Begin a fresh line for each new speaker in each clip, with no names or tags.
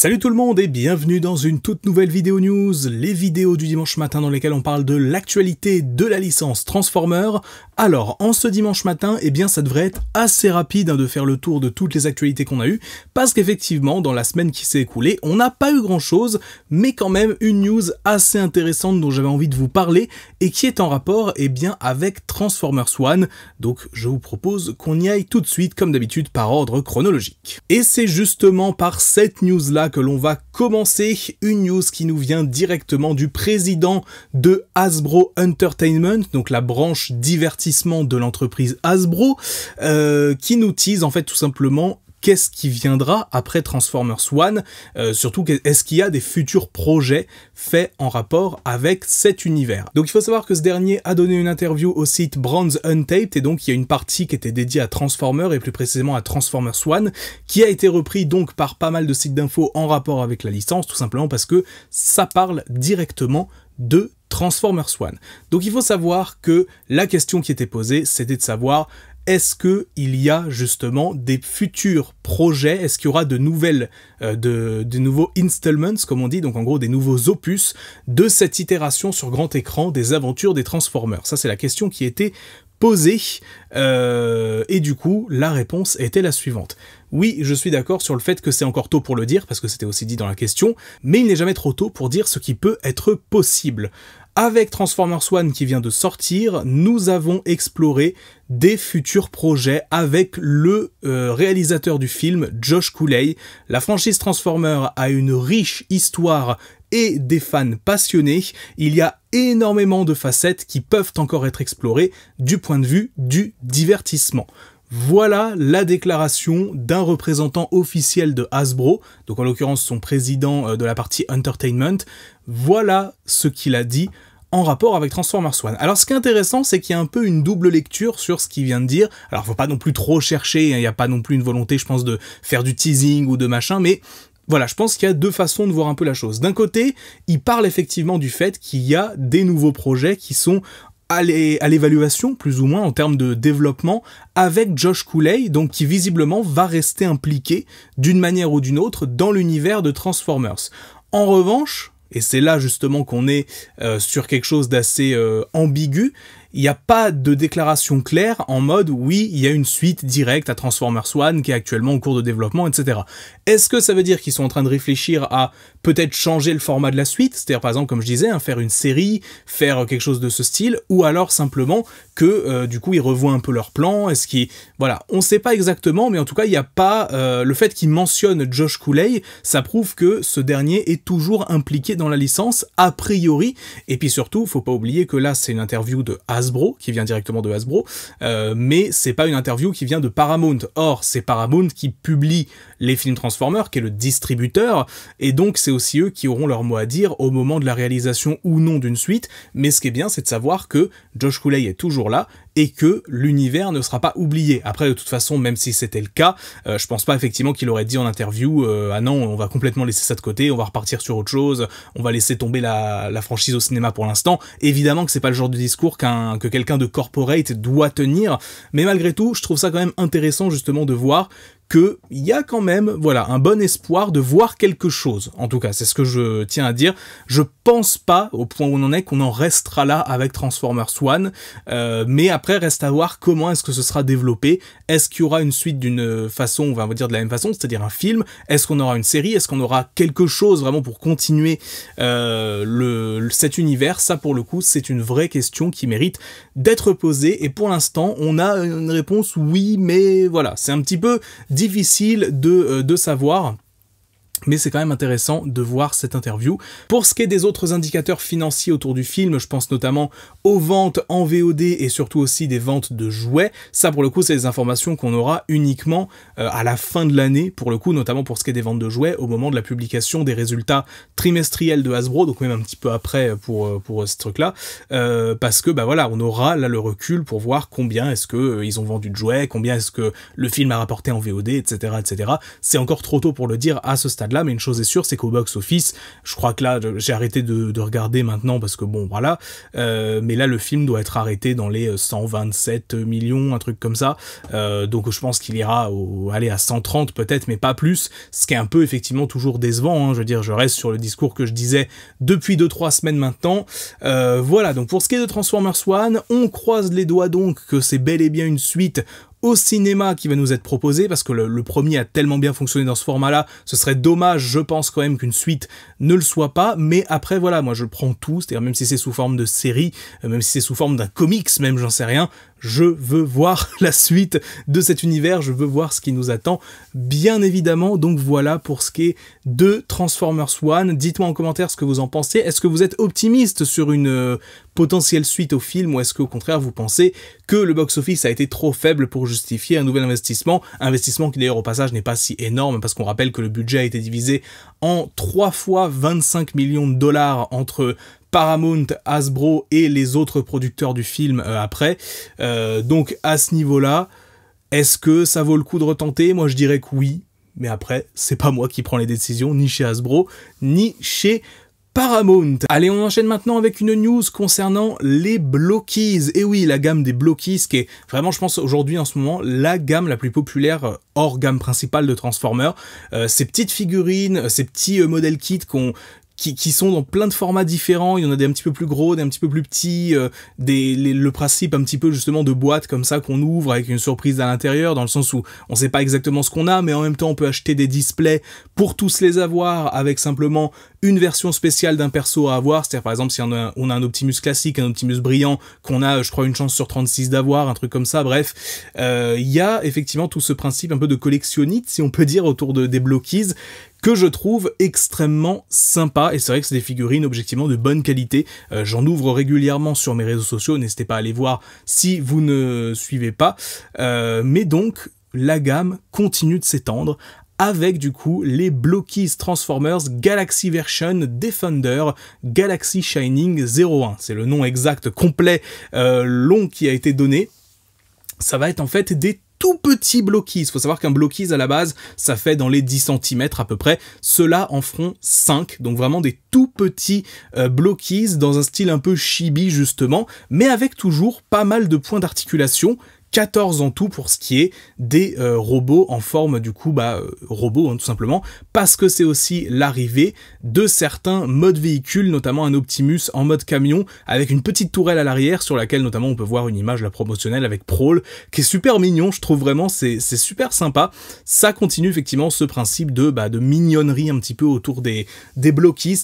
Salut tout le monde et bienvenue dans une toute nouvelle vidéo news, les vidéos du dimanche matin dans lesquelles on parle de l'actualité de la licence Transformer. Alors, en ce dimanche matin, eh bien ça devrait être assez rapide hein, de faire le tour de toutes les actualités qu'on a eues, parce qu'effectivement, dans la semaine qui s'est écoulée, on n'a pas eu grand chose, mais quand même une news assez intéressante dont j'avais envie de vous parler, et qui est en rapport eh bien, avec Transformers One, donc je vous propose qu'on y aille tout de suite, comme d'habitude, par ordre chronologique. Et c'est justement par cette news-là que l'on va commencer une news qui nous vient directement du président de Hasbro Entertainment, donc la branche divertissement de l'entreprise Hasbro, euh, qui nous tease en fait tout simplement qu'est-ce qui viendra après Transformers One euh, surtout est-ce qu'il y a des futurs projets faits en rapport avec cet univers. Donc il faut savoir que ce dernier a donné une interview au site Brands Untaped, et donc il y a une partie qui était dédiée à Transformers, et plus précisément à Transformers One, qui a été repris donc par pas mal de sites d'infos en rapport avec la licence, tout simplement parce que ça parle directement de Transformers One. Donc il faut savoir que la question qui était posée, c'était de savoir est-ce qu'il y a justement des futurs projets Est-ce qu'il y aura de nouvelles, euh, de, nouveaux installments, comme on dit, donc en gros des nouveaux opus de cette itération sur grand écran des aventures des Transformers Ça, c'est la question qui était posée. Euh, et du coup, la réponse était la suivante. Oui, je suis d'accord sur le fait que c'est encore tôt pour le dire, parce que c'était aussi dit dans la question, mais il n'est jamais trop tôt pour dire ce qui peut être possible. Avec Transformers One qui vient de sortir, nous avons exploré des futurs projets avec le euh, réalisateur du film, Josh Cooley. La franchise Transformers a une riche histoire et des fans passionnés, il y a énormément de facettes qui peuvent encore être explorées du point de vue du divertissement. Voilà la déclaration d'un représentant officiel de Hasbro, donc en l'occurrence son président euh, de la partie Entertainment. Voilà ce qu'il a dit en rapport avec Transformers One. Alors ce qui est intéressant, c'est qu'il y a un peu une double lecture sur ce qu'il vient de dire. Alors faut pas non plus trop chercher, hein. il n'y a pas non plus une volonté, je pense, de faire du teasing ou de machin, mais voilà, je pense qu'il y a deux façons de voir un peu la chose. D'un côté, il parle effectivement du fait qu'il y a des nouveaux projets qui sont à l'évaluation, plus ou moins, en termes de développement, avec Josh Cooley, donc qui visiblement va rester impliqué, d'une manière ou d'une autre, dans l'univers de Transformers. En revanche, et c'est là justement qu'on est euh, sur quelque chose d'assez euh, ambigu, il n'y a pas de déclaration claire en mode oui, il y a une suite directe à Transformers One qui est actuellement en cours de développement, etc. Est-ce que ça veut dire qu'ils sont en train de réfléchir à peut-être changer le format de la suite, c'est-à-dire par exemple comme je disais, hein, faire une série, faire quelque chose de ce style, ou alors simplement que euh, du coup ils revoient un peu leur plan, est-ce qu'ils... Voilà, on ne sait pas exactement, mais en tout cas il n'y a pas... Euh, le fait qu'ils mentionnent Josh Cooley, ça prouve que ce dernier est toujours impliqué dans la licence, a priori, et puis surtout, faut pas oublier que là c'est une interview de Hasbro, qui vient directement de Hasbro, euh, mais c'est pas une interview qui vient de Paramount. Or, c'est Paramount qui publie les films Transformers, qui est le distributeur, et donc c'est aussi eux qui auront leur mot à dire au moment de la réalisation ou non d'une suite, mais ce qui est bien, c'est de savoir que Josh Cooley est toujours là, et que l'univers ne sera pas oublié. Après, de toute façon, même si c'était le cas, euh, je pense pas effectivement qu'il aurait dit en interview euh, Ah non, on va complètement laisser ça de côté, on va repartir sur autre chose, on va laisser tomber la, franchise au cinéma pour l'instant. Évidemment que c'est pas le genre de discours qu'un que quelqu'un de corporate doit tenir, mais malgré tout, je trouve ça quand même intéressant justement de voir qu'il y a quand même voilà, un bon espoir de voir quelque chose. En tout cas, c'est ce que je tiens à dire. Je pense pas, au point où on en est, qu'on en restera là avec Transformers 1, euh, mais après, reste à voir comment est-ce que ce sera développé. Est-ce qu'il y aura une suite d'une façon, on va dire de la même façon, c'est-à-dire un film Est-ce qu'on aura une série Est-ce qu'on aura quelque chose vraiment pour continuer euh, le, cet univers Ça, pour le coup, c'est une vraie question qui mérite d'être posée. Et pour l'instant, on a une réponse oui, mais voilà. C'est un petit peu difficile de, euh, de savoir mais c'est quand même intéressant de voir cette interview. Pour ce qui est des autres indicateurs financiers autour du film, je pense notamment aux ventes en VOD et surtout aussi des ventes de jouets. Ça, pour le coup, c'est des informations qu'on aura uniquement euh, à la fin de l'année, pour le coup, notamment pour ce qui est des ventes de jouets, au moment de la publication des résultats trimestriels de Hasbro, donc même un petit peu après euh, pour, euh, pour ce truc-là, parce que, bah voilà, on aura là le recul pour voir combien est-ce que ils ont vendu de jouets, combien est-ce que le film a rapporté en VOD, etc., etc. C'est encore trop tôt pour le dire à ce stade-là mais une chose est sûre, c'est qu'au box-office, je crois que là, j'ai arrêté de, regarder maintenant parce que bon, voilà, euh, mais là, le film doit être arrêté dans les 127 euh, millions, un truc comme ça, euh, donc je pense qu'il ira aller à 130 peut-être, mais pas plus, ce qui est un peu effectivement toujours décevant, hein. je veux dire, je reste sur le discours que je disais depuis 2-3 semaines maintenant, voilà, donc pour ce qui est de Transformers 1, on croise les doigts donc que c'est bel et bien une suite au cinéma qui va nous être proposé, parce que le, premier a tellement bien fonctionné dans ce format-là, ce serait dommage, je pense quand même, qu'une suite ne le soit pas, mais après, voilà, moi je prends tout, c'est-à-dire même si c'est sous forme de série, euh, même si c'est sous forme d'un comics, même j'en sais rien, je veux voir la suite de cet univers, je veux voir ce qui nous attend, bien évidemment. Donc voilà pour ce qui est de Transformers One. Dites-moi en commentaire ce que vous en pensez. Est-ce que vous êtes optimiste sur une euh, potentielle suite au film ou est-ce qu'au contraire vous pensez que le box-office a été trop faible pour justifier un nouvel investissement Investissement qui d'ailleurs au passage n'est pas si énorme parce qu'on rappelle que le budget a été divisé en 3 fois 25 millions de dollars entre Paramount, Hasbro et les autres producteurs du film euh, après. Euh, donc à ce niveau-là, est-ce que ça vaut le coup de retenter Moi je dirais que oui, mais après, c'est pas moi qui prends les décisions, ni chez Hasbro, ni chez Paramount. Allez, on enchaîne maintenant avec une news concernant les Blockies. Et eh oui, la gamme des Blockies, qui est vraiment, je pense, aujourd'hui en ce moment, la gamme la plus populaire hors gamme principale de Transformers. Euh, ces petites figurines, ces petits modèles kits qu'on qui, sont dans plein de formats différents. Il y en a des un petit peu plus gros, des un petit peu plus petits, euh, des, le principe un petit peu justement de boîte comme ça qu'on ouvre avec une surprise à l'intérieur, dans le sens où on sait pas exactement ce qu'on a, mais en même temps on peut acheter des displays pour tous les avoir avec simplement une version spéciale d'un perso à avoir, c'est-à-dire par exemple si on a, un Optimus classique, un Optimus brillant, qu'on a je crois une chance sur 36 d'avoir, un truc comme ça, bref, euh, il y a effectivement tout ce principe un peu de collectionnite, si on peut dire, autour de, des blockies, que je trouve extrêmement sympa. Et c'est vrai que c'est des figurines objectivement de bonne qualité. Euh, j'en ouvre régulièrement sur mes réseaux sociaux, n'hésitez pas à aller voir si vous ne suivez pas. Euh, mais donc, la gamme continue de s'étendre avec du coup les Blockies Transformers Galaxy Version Defender Galaxy Shining 01. C'est le nom exact, complet, euh, long qui a été donné. Ça va être en fait des tout petits Blockies, Il faut savoir qu'un Blockies à la base, ça fait dans les 10 cm à peu près. Ceux-là en feront 5, donc vraiment des tout petits euh, Blockies dans un style un peu chibi justement, mais avec toujours pas mal de points d'articulation 14 en tout pour ce qui est des euh, robots en forme du coup bah euh, robots hein, tout simplement parce que c'est aussi l'arrivée de certains modes véhicules notamment un Optimus en mode camion avec une petite tourelle à l'arrière sur laquelle notamment on peut voir une image la promotionnelle avec Prowl qui est super mignon je trouve vraiment c'est super sympa ça continue effectivement ce principe de bah, de mignonnerie un petit peu autour des des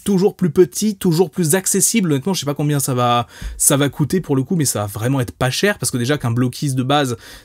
toujours plus petits toujours plus accessible honnêtement je sais pas combien ça va ça va coûter pour le coup mais ça va vraiment être pas cher parce que déjà qu'un bloquiste de base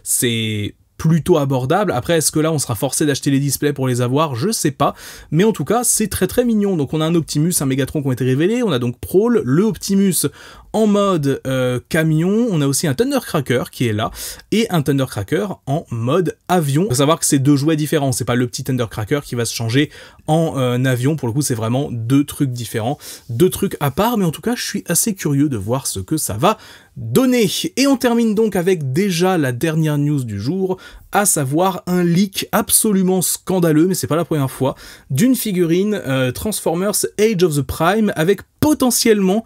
c'est plutôt abordable. Après, est-ce que là, on sera forcé d'acheter les displays pour les avoir Je sais pas. Mais en tout cas, c'est très très mignon. Donc, on a un Optimus, un Megatron qui ont été révélés. On a donc Prol, le Optimus en mode euh, camion, on a aussi un Thundercracker qui est là, et un Thundercracker en mode avion. Il faut savoir que c'est deux jouets différents, c'est pas le petit Thundercracker qui va se changer en euh, avion, pour le coup c'est vraiment deux trucs différents, deux trucs à part, mais en tout cas je suis assez curieux de voir ce que ça va donner. Et on termine donc avec déjà la dernière news du jour, à savoir un leak absolument scandaleux, mais c'est pas la première fois, d'une figurine euh, Transformers Age of the Prime avec potentiellement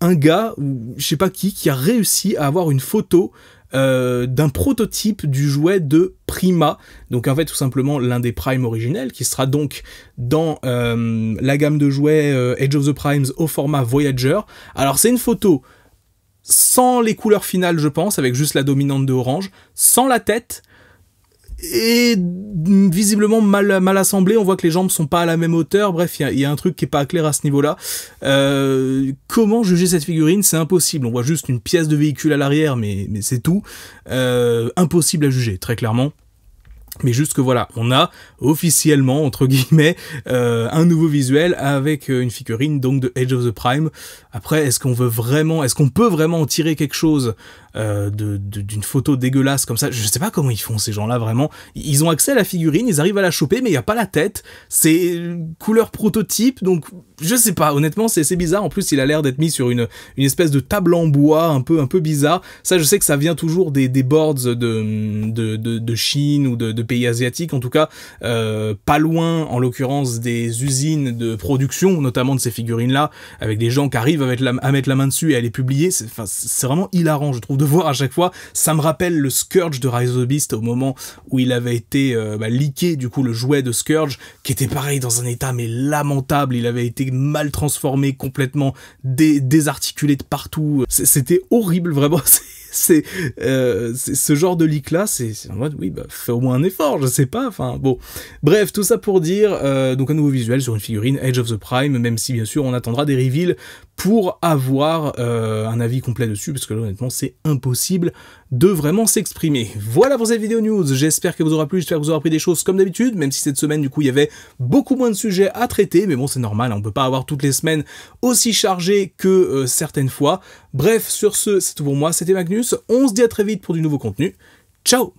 un gars, ou je sais pas qui, qui a réussi à avoir une photo euh, d'un prototype du jouet de Prima, donc en fait tout simplement l'un des primes originels, qui sera donc dans euh, la gamme de jouets Edge euh, Age of the Primes au format Voyager. Alors c'est une photo sans les couleurs finales je pense, avec juste la dominante de orange, sans la tête, et visiblement mal, mal assemblé. On voit que les jambes sont pas à la même hauteur. Bref, il y a, un truc qui est pas clair à ce niveau-là. Euh, comment juger cette figurine C'est impossible. On voit juste une pièce de véhicule à l'arrière, mais, c'est tout. Euh, impossible à juger, très clairement. Mais juste que voilà, on a officiellement, entre guillemets, euh, un nouveau visuel avec une figurine donc de Age of the Prime. Après, est-ce qu'on veut vraiment, est-ce qu'on peut vraiment en tirer quelque chose euh, de d'une photo dégueulasse comme ça. Je sais pas comment ils font ces gens-là vraiment. Ils ont accès à la figurine, ils arrivent à la choper, mais il n'y a pas la tête. C'est couleur prototype, donc je sais pas. Honnêtement, c'est bizarre. En plus, il a l'air d'être mis sur une, une espèce de table en bois un peu un peu bizarre. Ça, je sais que ça vient toujours des, des boards de, de, de, Chine ou de, pays asiatiques, en tout cas euh, pas loin en l'occurrence des usines de production, notamment de ces figurines-là, avec des gens qui arrivent à mettre la, à mettre la main dessus et à les publier. C'est vraiment hilarant, je trouve voir à chaque fois. Ça me rappelle le Scourge de Rise of Beast au moment où il avait été liqué. Euh, bah, leaké, du coup, le jouet de Scourge, qui était pareil dans un état mais lamentable. Il avait été mal transformé, complètement désarticulé de partout. C'était horrible, vraiment. Euh, c'est ce genre de leak là, c'est en mode oui, bah, fais au moins un effort, je sais pas. Enfin bon, bref, tout ça pour dire euh, donc un nouveau visuel sur une figurine Edge of the Prime, même si bien sûr on attendra des reveals pour avoir euh, un avis complet dessus, parce que là, honnêtement c'est impossible de vraiment s'exprimer. Voilà pour cette vidéo news, j'espère que vous aura plu, j'espère que vous aurez appris des choses comme d'habitude, même si cette semaine du coup il y avait beaucoup moins de sujets à traiter, mais bon c'est normal, hein, on peut pas avoir toutes les semaines aussi chargées que certaines fois. Bref, sur ce, c'est tout pour moi, c'était Magnus, on se dit à très vite pour du nouveau contenu, ciao